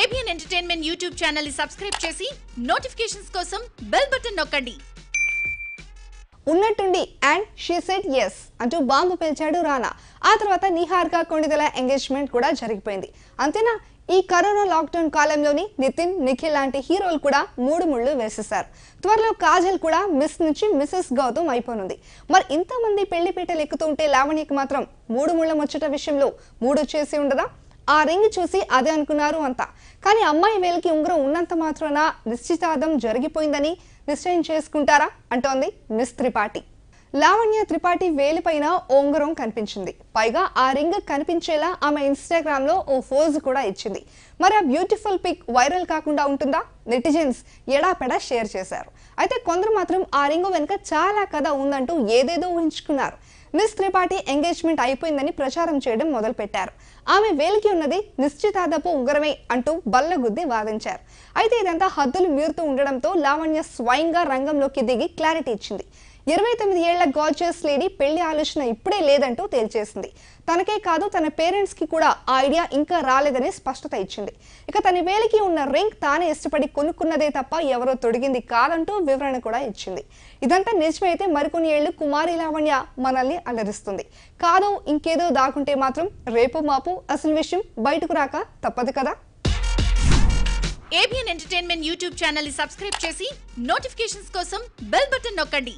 ABN entertainment YouTube channel ని subscribe చేసి notifications కోసం బెల్ బటన్ నొక్కండి ఉన్నట్టుండి అండ్ షీ సెట్ ఎస్ అంటూ బాంబు పిలిచాడు రానా ఆ తర్వాత నిహార్గా కొండిదల ఎంగేజ్మెంట్ కూడా జరిగిపోయింది అంతేనా ఈ కరోనా లాక్డౌన్ కాలంలోని నితిన్ నిఖిల్ లాంటి హీరోలు కూడా మూడు ముళ్ళు వేసేశారు త్వరలో కాజల్ కూడా మిస్ నుంచి మిస్సెస్ గౌతమ్ అయిపోనుంది మరి ఇంతమంది పెళ్లి పీటలు ఎక్కుతుంటే లావణ్యకి మాత్రం మూడు ముళ్ళ ముచ్చట విషయంలో మూడు చేసి ఉండదా ఆ రింగ్ చూసి అదే అనుకున్నారు అంతా కానీ అమ్మాయి వేలికి ఉంగరం ఉన్నంత మాత్రాన నిశ్చితార్థం జరిగిపోయిందని నిశ్చయం చేసుకుంటారా అంటోంది మిస్ త్రిపాఠి లావణ్య త్రిపాఠి వేలిపైన ఉంగరం కనిపించింది పైగా ఆ రింగ్ కనిపించేలా ఆమె ఇన్స్టాగ్రామ్ లో ఓ ఫోజ్ కూడా ఇచ్చింది మరి ఆ బ్యూటిఫుల్ పిక్ వైరల్ కాకుండా ఉంటుందా నెటిజన్స్ ఎడాపెడా షేర్ చేశారు అయితే కొందరు మాత్రం ఆ రింగు వెనుక చాలా కథ ఉందంటూ ఏదేదో ఊహించుకున్నారు మిస్ త్రిపాఠి ఎంగేజ్మెంట్ అయిపోయిందని ప్రచారం చేయడం మొదలుపెట్టారు ఆమె వేలికి ఉన్నది నిశ్చితార్థపు ఉగ్రమే అంటూ బల్లగుద్ది వాదించారు అయితే ఇదంతా హద్దులు మీరుతూ ఉండడంతో లావణ్య స్వయంగా రంగంలోకి దిగి క్లారిటీ ఇచ్చింది ఇరవై తొమ్మిది ఏళ్ల గాజియస్ లేడీ పెళ్లి ఆలోచన ఇప్పుడే లేదంటూ తేల్చేసింది తనకే కాదు తన పేరెంట్స్ కి కూడా ఆ ఐడియా ఇంకా రాలేదని స్పష్టత ఇచ్చింది ఇక తన వేలికి ఉన్న రింగ్ తానే ఇష్టపడి కొనుక్కున్నదే తప్ప ఎవరో తొడిగింది కాదంటూ వివరణ కూడా ఇచ్చింది ఇదంతా నిజమైతే మరికొన్ని ఏళ్లు కుమారి లావణ్య మనల్ని అలరిస్తుంది కాదు ఇంకేదో దాకుంటే మాత్రం రేపు మాపు అసలు విషయం బయటకు రాక తప్పదు కదా ఏబిఎన్ ఎంటర్టైన్మెంట్ యూట్యూబ్ ఛానల్ ని సబ్స్క్రైబ్ చేసి నోటిఫికేషన్స్ కోసం బెల్ బటన్ నొక్కండి